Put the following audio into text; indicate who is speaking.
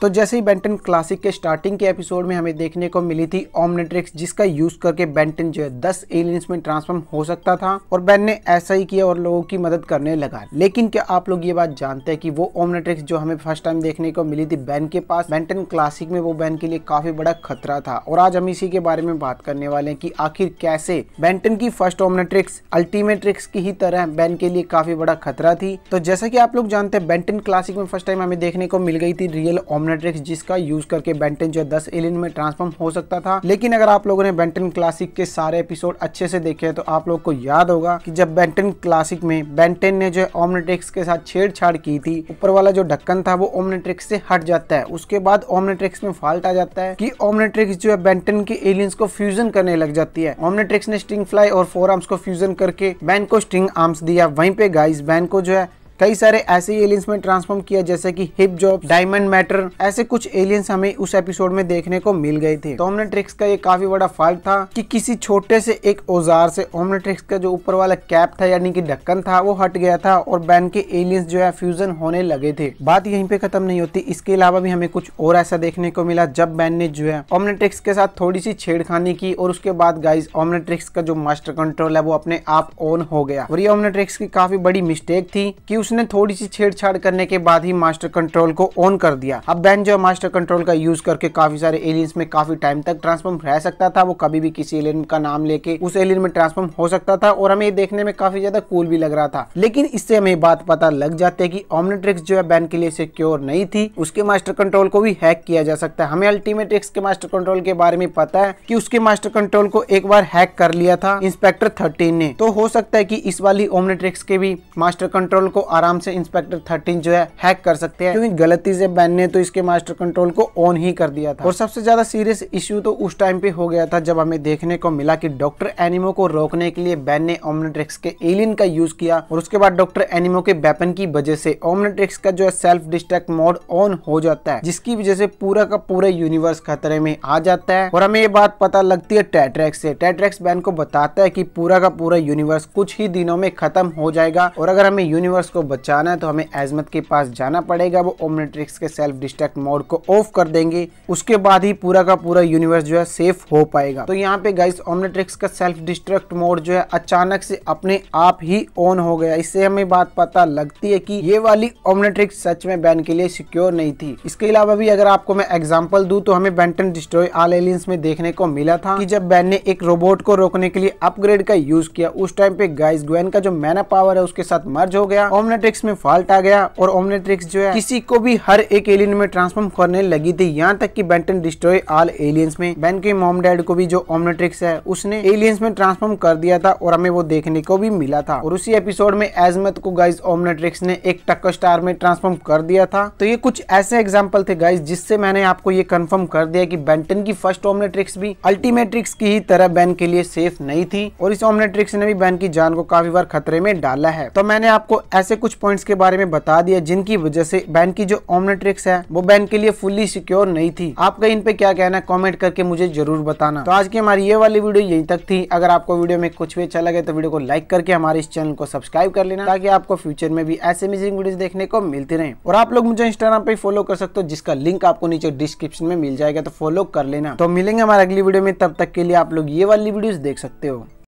Speaker 1: तो जैसे ही बेंटन क्लासिक के स्टार्टिंग के एपिसोड में हमें देखने को मिली थी ओमनेट्रिक्स जिसका यूज करके बेंटन जो है दस एलियंस में ट्रांसफॉर्म हो सकता था और बैन ने ऐसा ही किया और लोगों की मदद करने लगा लेकिन क्या आप लोग ये बात जानते हैं कि वो ओमनेट्रिक्स जो हमें फर्स्ट टाइम देखने को मिली थी बैन के पास बैंटन क्लासिक में वो बैन के लिए काफी बड़ा खतरा था और आज हम इसी के बारे में बात करने वाले हैं कि आखिर कैसे बैंटन की फर्स्ट ओमनेट्रिक्स अल्टीमेट्रिक्स की ही तरह बैन के लिए काफी बड़ा खतरा थी तो जैसा की आप लोग जानते हैं बैंटन क्लासिक में फर्स्ट टाइम हमें देखने को मिल गई थी रियल ओमने डोमिनेट्रिक्स जिसका यूज करके बेंटन जो है दस एलियन में ट्रांसफॉर्म हो सकता था लेकिन अगर आप लोगों ने बेंटन क्लासिक के सारे एपिसोड अच्छे से देखे तो आप लोग को याद होगा कि जब बेंटन क्लासिक में बेंटन ने जो है ओमनेट्रिक्स के साथ छेड़छाड़ की थी ऊपर वाला जो ढक्कन था वो ओमनेट्रिक्स से हट जाता है उसके बाद ओमनेट्रिक्स में फॉल्ट आ जाता है की ओमनेट्रिक्स जो है बेंटन के एलियंस को फ्यूजन करने लग जाती है ओमनेट्रिक्स ने स्टिंग फ्लाई और फोर आर्म्स को फ्यूजन करके बैन को स्ट्रिंग आर्म्स दिया वहीं पे गाइस बैन को जो है कई सारे ऐसे एलियंस में ट्रांसफॉर्म किया जैसे कि हिप जॉब डायमंड मैटर ऐसे कुछ एलियंस हमें उस एपिसोड में देखने को मिल गए थे तो ओमनेट्रिक्स का ये काफी बड़ा फॉल्ट था कि किसी छोटे से एक औजार से ओमनेट्रिक्स का जो ऊपर वाला कैप था यानी कि ढक्कन था वो हट गया था और बैन के एलियंस जो है फ्यूजन होने लगे थे बात यहीं पे खत्म नहीं होती इसके अलावा भी हमें कुछ और ऐसा देखने को मिला जब बैन ने जो है ओमनेट्रिक्स के साथ थोड़ी सी छेड़खानी की और उसके बाद गाइज ओमनेट्रिक्स का जो मास्टर कंट्रोल है वो अपने आप ऑन हो गया और ये ओमनेट्रिक्स की काफी बड़ी मिस्टेक थी की उसने थोड़ी सी छेड़छाड़ करने के बाद ही मास्टर कंट्रोल को ऑन कर दिया अब बैन जो मास्टर कंट्रोल का यूज करके काफी सारे एलियंस में काफी टाइम तक ट्रांसफॉर्म रह सकता था वो कभी भी किसी एलियन का नाम लेके उस एलियन में ट्रांसफॉर्म हो सकता था और हमें ये देखने में काफी ज्यादा कूल भी लग रहा था लेकिन इससे हमें बात पता लग जाती है की ऑमनेट्रिक्स जो है बैन के लिए सिक्योर नहीं थी उसके मास्टर कंट्रोल को भी हैक किया जा सकता है हमें अल्टीमेट्रिक्स के मास्टर कंट्रोल के बारे में पता है की उसके मास्टर कंट्रोल को एक बार हैक कर लिया था इंस्पेक्टर थर्टीन ने तो हो सकता है की इस वाली ओमनेट्रिक्स के भी मास्टर कंट्रोल को आराम से इंस्पेक्टर थर्टीन जो है हैक कर सकते हैं क्योंकि गलती से बैन ने तो इसके मास्टर कंट्रोल को ऑन ही कर दिया था और सबसे ज्यादा सीरियस इश्यू तो उस टाइम पे हो गया था जब हमें देखने को मिला की डॉक्टर एनिमो को रोकने के लिए बैन ने ओमनेट्रिक्स के एलियन का यूज किया और उसके बाद डॉक्टर एनिमो के वेपन की वजह से ओमनेट्रिक्स का जो है सेल्फ डिस्ट्रैक्ट मोड ऑन हो जाता है जिसकी वजह से पूरा का पूरा यूनिवर्स खतरे में आ जाता है और हमें ये बात पता लगती है टेट्रैक्स से टेट्रैक्स बैन को बताता है कि पूरा का पूरा यूनिवर्स कुछ ही दिनों में खत्म हो जाएगा और अगर हमें यूनिवर्स को बचाना है तो हमें एजमत के पास जाना पड़ेगा वो ओमनेट्रिक्स के सेल्फ डिस्ट्रैक्ट मोड को ऑफ कर देंगे उसके बाद ही पूरा का पूरा यूनिवर्स जो है सेफ हो पाएगा तो यहाँ पे गाइस ओमनेट्रिक्स का सेल्फ डिस्ट्रक्ट मोड जो है अचानक से अपने आप ही ऑन हो गया इससे हमें बात पता लगती है की ये वाली ओमनेट्रिक्स सच में बैन के लिए सिक्योर नहीं थी इसके अलावा भी अगर आपको मैं एग्जाम्पल दू तो हमें बेंटन डिस्ट्रॉय आल एलियंस में देखने को मिला था कि जब बैन ने एक रोबोट को रोकने के लिए अपग्रेड का यूज किया उस टाइम पे गाइस ग्वेन का जो मैना पावर है उसके साथ मर्ज हो गया ओमनेट ओमनेट्रिक्स में फॉल्ट आ गया और ओमनेट्रिक्स जो है किसी को भी हर एक एलियन में ट्रांसफॉर्म करने लगी थी यहाँ तक कि बेंटन डिस्ट्रॉय ऑल एलियंस में बेन के मोम डैड को भी जो ओमनेट्रिक्स है उसने एलियंस में ट्रांसफॉर्म कर दिया था और हमें वो देखने को भी मिला था और उसी एपिसोड में एजमत को गाइज ओमनेट्रिक्स ने एक टक्कर स्टार में ट्रांसफॉर्म कर दिया था तो ये कुछ ऐसे एग्जाम्पल थे गाइज जिससे मैंने आपको ये कन्फर्म कर दिया की बेंटन की फर्स्ट ओमनेट्रिक्स भी अल्टीमेट्रिक्स की ही तरह बैन के लिए सेफ नहीं थी और इस ओमनेट्रिक्स ने भी बैन की जान को काफी बार खतरे में डाला है तो मैंने आपको ऐसे कुछ पॉइंट्स के बारे में बता दिया जिनकी वजह से बैन की जो ओमनेट्रिक्स है वो बैन के लिए फुल्ली सिक्योर नहीं थी आपका इन पे क्या कहना है कॉमेंट करके मुझे जरूर बताना तो आज की हमारी ये वाली वीडियो यही तक थी अगर आपको वीडियो में कुछ भी अच्छा लगे तो वीडियो को लाइक करके हमारे इस चैनल को सब्सक्राइब कर लेना ताकि आपको फ्यूचर में भी ऐसे मिजिंग वीडियो देखने को मिलती रहे और आप लोग मुझे इंस्टाग्राम पे फॉलो कर सकते हो जिसका लिंक आपको नीचे डिस्क्रिप्शन में मिल जाएगा तो फॉलो कर लेना तो मिलेंगे हमारे अगली वीडियो में तब तक के लिए आप लोग ये वाली वीडियो देख सकते हो